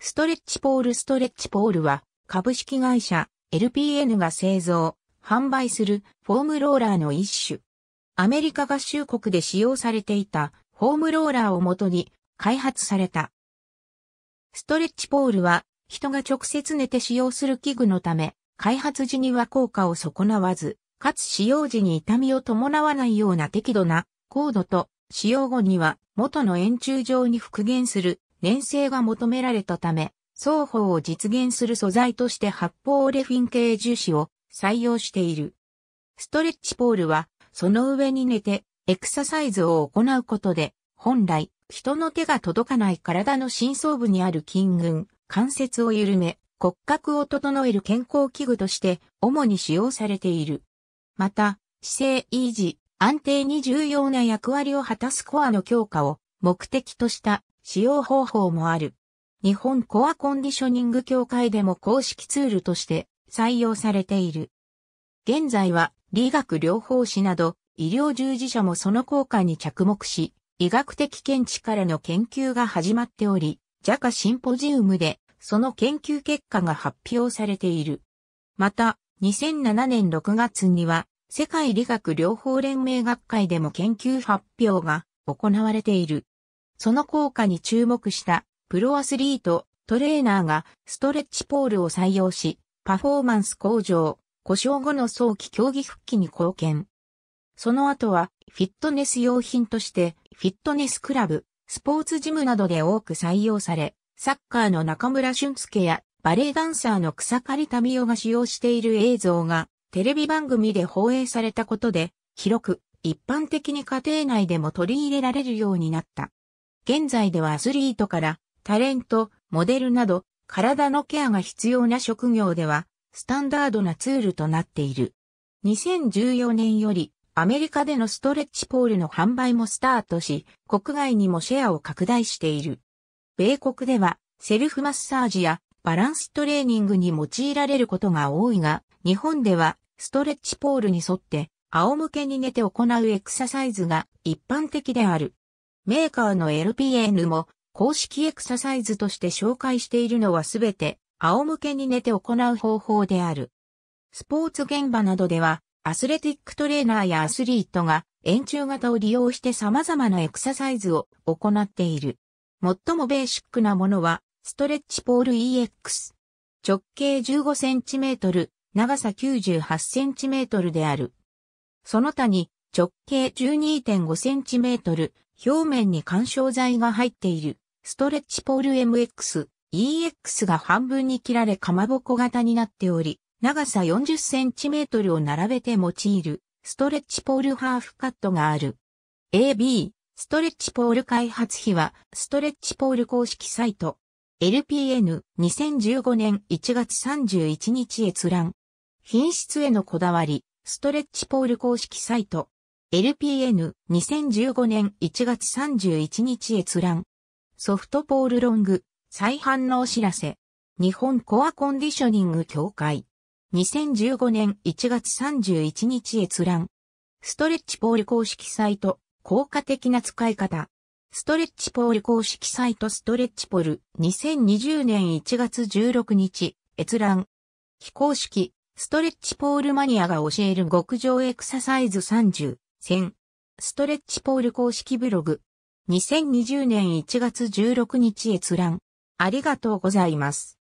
ストレッチポールストレッチポールは株式会社 LPN が製造、販売するフォームローラーの一種。アメリカ合衆国で使用されていたフォームローラーをもとに開発された。ストレッチポールは人が直接寝て使用する器具のため、開発時には効果を損なわず、かつ使用時に痛みを伴わないような適度な高度と使用後には元の円柱状に復元する粘性が求められたため、双方を実現する素材として発泡レフィン系樹脂を採用している。ストレッチポールは、その上に寝て、エクササイズを行うことで、本来、人の手が届かない体の深層部にある筋群、関節を緩め、骨格を整える健康器具として主に使用されている。また、姿勢維持、安定に重要な役割を果たすコアの強化を目的とした使用方法もある。日本コアコンディショニング協会でも公式ツールとして採用されている。現在は理学療法士など医療従事者もその効果に着目し、医学的見地からの研究が始まっており、ジャカシンポジウムでその研究結果が発表されている。また、2007年6月には世界理学療法連盟学会でも研究発表が行われている。その効果に注目したプロアスリート、トレーナーがストレッチポールを採用し、パフォーマンス向上、故障後の早期競技復帰に貢献。その後はフィットネス用品としてフィットネスクラブ、スポーツジムなどで多く採用され、サッカーの中村俊介やバレエダンサーの草刈民夫が使用している映像がテレビ番組で放映されたことで広く一般的に家庭内でも取り入れられるようになった。現在ではアスリートからタレント、モデルなど体のケアが必要な職業ではスタンダードなツールとなっている。2014年よりアメリカでのストレッチポールの販売もスタートし、国外にもシェアを拡大している。米国ではセルフマッサージやバランストレーニングに用いられることが多いが、日本ではストレッチポールに沿って仰向けに寝て行うエクササイズが一般的である。メーカーの LPN も公式エクササイズとして紹介しているのはすべて仰向けに寝て行う方法である。スポーツ現場などではアスレティックトレーナーやアスリートが円柱型を利用して様々なエクササイズを行っている。最もベーシックなものはストレッチポール EX。直径 15cm、長さ 98cm である。その他に直径 12.5cm、表面に干渉剤が入っている、ストレッチポール MX、EX が半分に切られかまぼこ型になっており、長さ 40cm を並べて用いる、ストレッチポールハーフカットがある。AB、ストレッチポール開発費は、ストレッチポール公式サイト。LPN、2015年1月31日閲覧。品質へのこだわり、ストレッチポール公式サイト。LPN 2015年1月31日閲覧。ソフトポールロング、再販のお知らせ。日本コアコンディショニング協会。2015年1月31日閲覧。ストレッチポール公式サイト、効果的な使い方。ストレッチポール公式サイトストレッチポール2020年1月16日閲覧。非公式、ストレッチポールマニアが教える極上エクササイズ30。戦。ストレッチポール公式ブログ。2020年1月16日閲覧。ありがとうございます。